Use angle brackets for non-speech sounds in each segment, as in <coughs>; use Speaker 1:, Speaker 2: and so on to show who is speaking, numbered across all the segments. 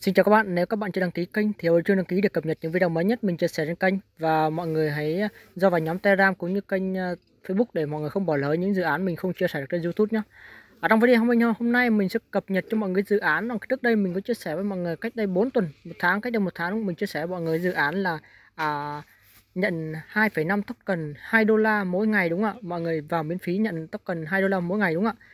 Speaker 1: Xin chào các bạn, nếu các bạn chưa đăng ký kênh thì hãy chưa đăng ký để cập nhật những video mới nhất mình chia sẻ trên kênh và mọi người hãy à, do vào nhóm Telegram cũng như kênh à, Facebook để mọi người không bỏ lỡ những dự án mình không chia sẻ được trên YouTube nhé. Ở trong video hôm mình hôm nay mình sẽ cập nhật cho mọi người dự án mà trước đây mình có chia sẻ với mọi người cách đây 4 tuần, một tháng cách đây một tháng mình chia sẻ với mọi người dự án là à, nhận 2,5 token 2 đô la mỗi ngày đúng không ạ? Mọi người vào miễn phí nhận token 2 đô la mỗi ngày đúng không ạ?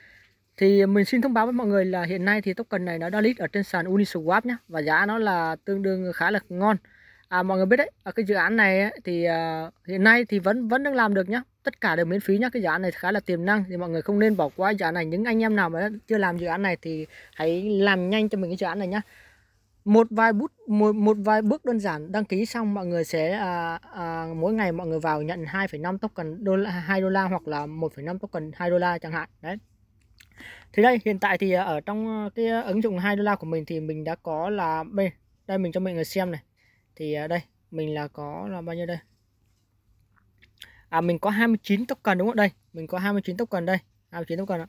Speaker 1: thì mình xin thông báo với mọi người là hiện nay thì token này nó đã list ở trên sàn Uniswap nhé và giá nó là tương đương khá là ngon à, mọi người biết đấy ở cái dự án này ấy, thì à, hiện nay thì vẫn vẫn đang làm được nhá tất cả đều miễn phí nhá cái dự án này khá là tiềm năng thì mọi người không nên bỏ qua dự án này những anh em nào mà chưa làm dự án này thì hãy làm nhanh cho mình cái dự án này nhé một vài bút một, một vài bước đơn giản đăng ký xong mọi người sẽ à, à, mỗi ngày mọi người vào nhận 2,5 token đô la 2 đô la hoặc là 1,5 token 2 đô la chẳng hạn đấy thì đây, hiện tại thì à, ở trong à, cái à, ứng dụng 2 đô la của mình thì mình đã có là đây, đây mình cho mọi người xem này. Thì đây, mình là có là bao nhiêu đây? À mình có 29 token đúng không? Đây, mình có 29 token đây. 29 token ạ.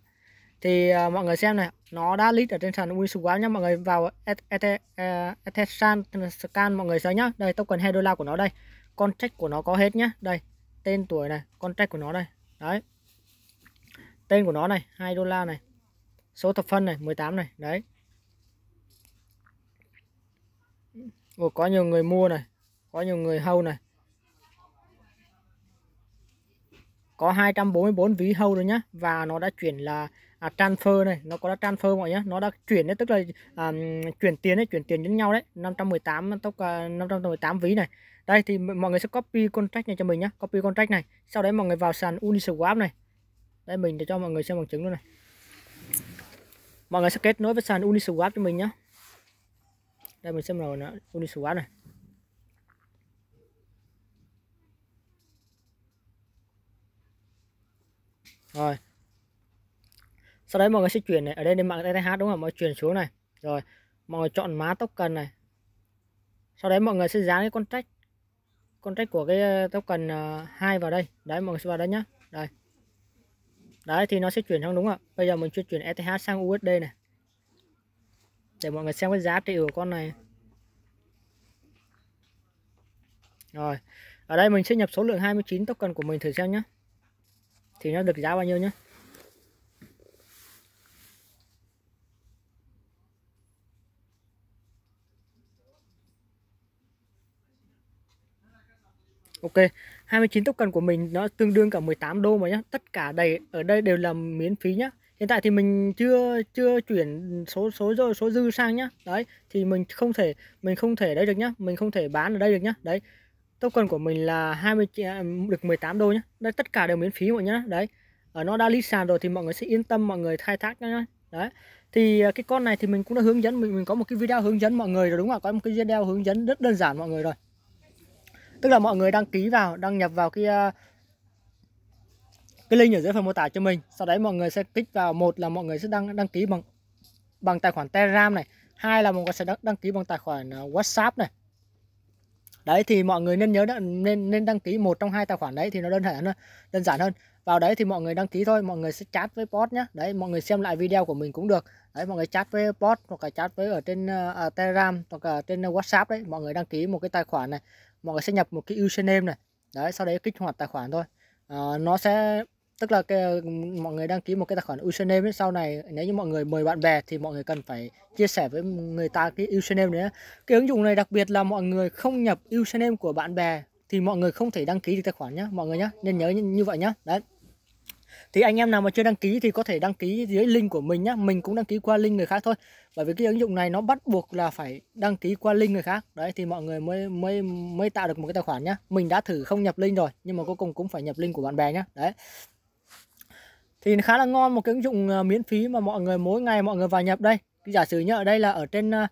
Speaker 1: Thì uh, mọi người xem này, nó đã list ở trên sàn Uniswap nhá mọi người vào Ethereum scan mọi người xem nhá. Đây token 2 đô la của nó đây. Contract của nó có hết nhá. Đây, tên tuổi này, contract của nó đây. Đấy, tên của nó này 2 đô la này số thập phân này 18 này đấy Ủa, có nhiều người mua này có nhiều người hâu này có 244 ví hâu rồi nhá và nó đã chuyển là à, transfer này nó có đã transfer mọi nhá nó đã chuyển đấy tức là à, chuyển tiền đấy chuyển tiền đến nhau đấy 518 tốc à, 518 ví này đây thì mọi người sẽ copy contract này cho mình nhá copy contract này sau đấy mọi người vào sàn Uniswap này đây mình để cho mọi người xem bằng chứng luôn này mọi người sẽ kết nối với sàn Uniswap cho mình nhé đây mình xem rồi nữa Uniswap này rồi sau đấy mọi người sẽ chuyển này ở đây lên mạng ETH đúng không mọi người chuyển xuống này rồi mọi người chọn má token này sau đấy mọi người sẽ dán cái contract contract của cái ờ, token ờ, hai vào đây đấy mọi người sẽ vào đây nhé, đây đấy thì nó sẽ chuyển sang đúng ạ bây giờ mình chưa chuyển ETH sang USD này để mọi người xem cái giá trị của con này rồi ở đây mình sẽ nhập số lượng 29 token của mình thử xem nhé thì nó được giá bao nhiêu nhé Ok, 29 token của mình nó tương đương cả 18 đô mà nhá. Tất cả đầy ở đây đều là miễn phí nhá. Hiện tại thì mình chưa chưa chuyển số số rồi số dư sang nhá. Đấy, thì mình không thể mình không thể đấy được nhá, mình không thể bán ở đây được nhá. Đấy. Token của mình là 20 à, được 18 đô nhá. Đây tất cả đều miễn phí mọi nhá. Đấy. Ở nó đã list sàn rồi thì mọi người sẽ yên tâm mọi người khai thác nhá. Đấy. Thì à, cái con này thì mình cũng đã hướng dẫn mình mình có một cái video hướng dẫn mọi người rồi đúng không ạ? Có một cái video hướng dẫn rất đơn giản mọi người rồi tức là mọi người đăng ký vào đăng nhập vào cái cái link ở dưới phần mô tả cho mình sau đấy mọi người sẽ kích vào một là mọi người sẽ đăng đăng ký bằng bằng tài khoản Telegram này hai là mọi người sẽ đăng, đăng ký bằng tài khoản WhatsApp này đấy thì mọi người nên nhớ nên nên đăng ký một trong hai tài khoản đấy thì nó đơn giản hơn đơn giản hơn vào đấy thì mọi người đăng ký thôi mọi người sẽ chat với bot nhé đấy mọi người xem lại video của mình cũng được đấy mọi người chat với bot hoặc là chat với ở trên uh, telegram hoặc là trên whatsapp đấy mọi người đăng ký một cái tài khoản này mọi người sẽ nhập một cái username này đấy sau đấy kích hoạt tài khoản thôi à, nó sẽ tức là cái, mọi người đăng ký một cái tài khoản username ấy, sau này nếu như mọi người mời bạn bè thì mọi người cần phải chia sẻ với người ta cái username đấy cái ứng dụng này đặc biệt là mọi người không nhập username của bạn bè thì mọi người không thể đăng ký được tài khoản nhá mọi người nhá nên nhớ như vậy nhá đấy thì anh em nào mà chưa đăng ký thì có thể đăng ký dưới link của mình nhá mình cũng đăng ký qua link người khác thôi bởi vì cái ứng dụng này nó bắt buộc là phải đăng ký qua link người khác đấy thì mọi người mới mới mới tạo được một cái tài khoản nhá mình đã thử không nhập link rồi nhưng mà cuối cùng cũng phải nhập link của bạn bè nhá đấy thì khá là ngon một cái ứng dụng ờ, miễn phí mà mọi người mỗi ngày mọi người vào nhập đây giả sử như ở đây là ở trên ờ,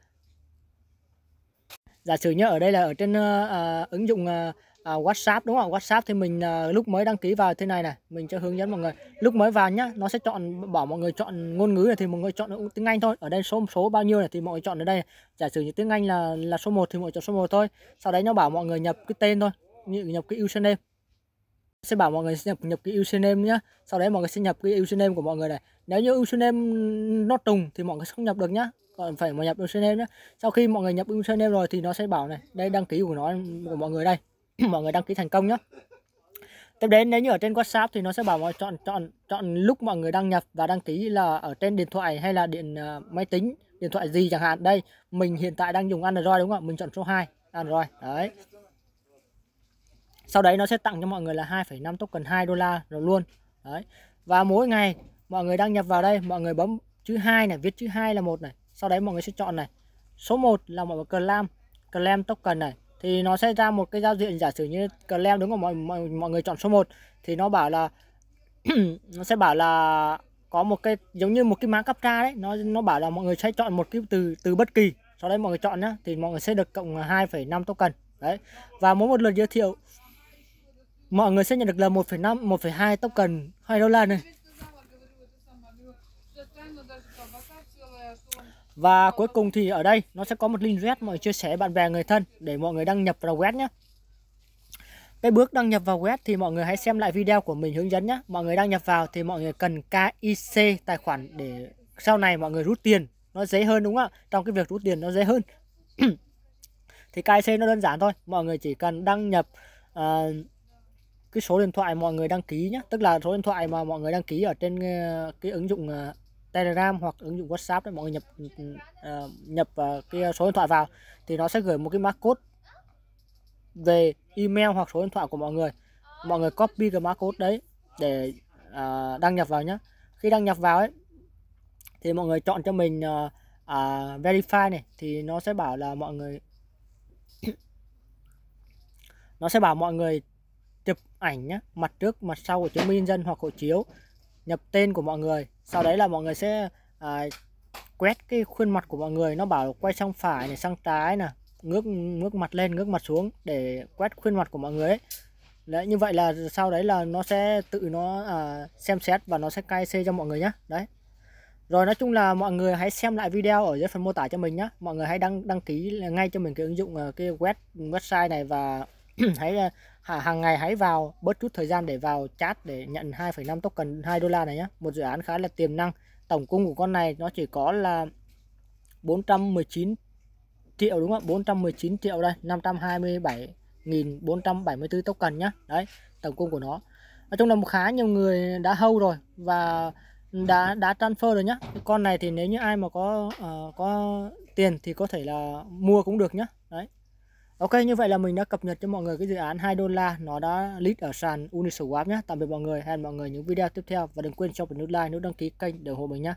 Speaker 1: giả sử như ở đây là ở trên uh, ứng dụng uh, à, WhatsApp đúng không? WhatsApp thì mình à, lúc mới đăng ký vào thế này này, mình cho hướng dẫn mọi người. Lúc mới vào nhá, nó sẽ chọn bảo mọi người chọn ngôn ngữ này thì mọi người chọn tiếng Anh thôi. Ở đây số số bao nhiêu này thì mọi người chọn ở đây. Giả sử như tiếng Anh là là số 1 thì mọi người chọn số 1 thôi. Sau đấy nó bảo mọi người nhập cái tên thôi, nhập cái username sẽ bảo mọi người nhập nhập cái username nhé. sau đấy mọi người sẽ nhập cái username của mọi người này nếu như username nó trùng thì mọi người không nhập được nhá còn phải mà nhập username nhá sau khi mọi người nhập username rồi thì nó sẽ bảo này đây đăng ký của nó của mọi người đây <clears throat> mọi người đăng ký thành công nhé tiếp đến nếu như ở trên WhatsApp thì nó sẽ bảo mọi chọn chọn chọn lúc mọi người đăng nhập và đăng ký là ở trên điện thoại hay là điện uh, máy tính điện thoại gì chẳng hạn đây mình hiện tại đang dùng Android đúng không ạ mình chọn số 2 Android đấy sau đấy nó sẽ tặng cho mọi người là 2,5 token 2 đô la rồi luôn đấy và mỗi ngày mọi người đăng nhập vào đây mọi người bấm chữ hai này viết chữ hai là một này sau đấy mọi người sẽ chọn này số 1 là mọi người clam clam token này thì nó sẽ ra một cái giao diện giả sử như Clem đúng không mọi mọi, mọi người chọn số 1 thì nó bảo là <clears throat> nó sẽ bảo là có một cái giống như một cái mã captcha đấy nó nó bảo là mọi người sẽ chọn một cái từ từ bất kỳ sau đấy mọi người chọn nhá thì mọi người sẽ được cộng 2,5 token đấy và mỗi một lượt giới thiệu mọi người sẽ nhận được là 1,5 1,2 token hai đô la này Và cuối cùng thì ở đây nó sẽ có một link web mọi chia sẻ bạn bè người thân để mọi người đăng nhập vào web nhé. Cái bước đăng nhập vào web thì mọi người hãy xem lại video của mình hướng dẫn nhé. Mọi người đăng nhập vào thì mọi người cần KIC tài khoản để sau này mọi người rút tiền. Nó dễ hơn đúng không ạ? Trong cái việc rút tiền nó dễ hơn. <clears throat> thì KIC nó đơn giản thôi. Mọi người chỉ cần đăng nhập uh, cái số điện thoại mọi người đăng ký nhé. Tức là số điện thoại mà mọi người đăng ký ở trên ờ, cái ứng dụng uh, Telegram hoặc ứng dụng WhatsApp đấy, mọi người nhập ờ, nhập cái ờ, số điện thoại vào thì nó sẽ gửi một cái mã code về email hoặc số điện thoại của mọi người mọi người copy cái mã code đấy để uh, đăng nhập vào nhé khi đăng nhập vào ấy thì mọi người chọn cho mình uh, uh, verify này thì nó sẽ bảo là mọi người <coughs> nó sẽ bảo mọi người chụp ảnh nhé mặt trước mặt sau của chứng minh nhân dân hoặc hộ chiếu nhập tên của mọi người sau đấy là mọi người sẽ à, quét cái khuôn mặt của mọi người nó bảo quay sang phải này sang trái này ngước ngước mặt lên ngước mặt xuống để quét khuôn mặt của mọi người ấy. đấy như vậy là sau đấy là nó sẽ tự nó à, xem xét và nó sẽ cai xe cho mọi người nhé đấy rồi nói chung là mọi người hãy xem lại video ở dưới phần mô tả cho mình nhé mọi người hãy đăng đăng ký ngay cho mình cái ứng dụng à, cái web website này và <clears throat> hãy à, hàng ngày hãy vào bớt chút thời gian để vào chat để nhận 2,5 token 2 đô la này nhé một dự án khá là tiềm năng tổng cung của con này nó chỉ có là 419 triệu đúng không 419 triệu đây 527.474 token nhá đấy tổng cung của nó nói chung là một khá nhiều người đã hâu rồi và đã đã transfer rồi nhá con này thì nếu như ai mà có uh, có tiền thì có thể là mua cũng được nhá đấy Ok như vậy là mình đã cập nhật cho mọi người cái dự án 2 đô la nó đã list ở sàn Uniswap nhé. Tạm biệt mọi người, hẹn mọi người những video tiếp theo và đừng quên cho mình nút like, nút đăng ký kênh để ủng hộ mình nhé.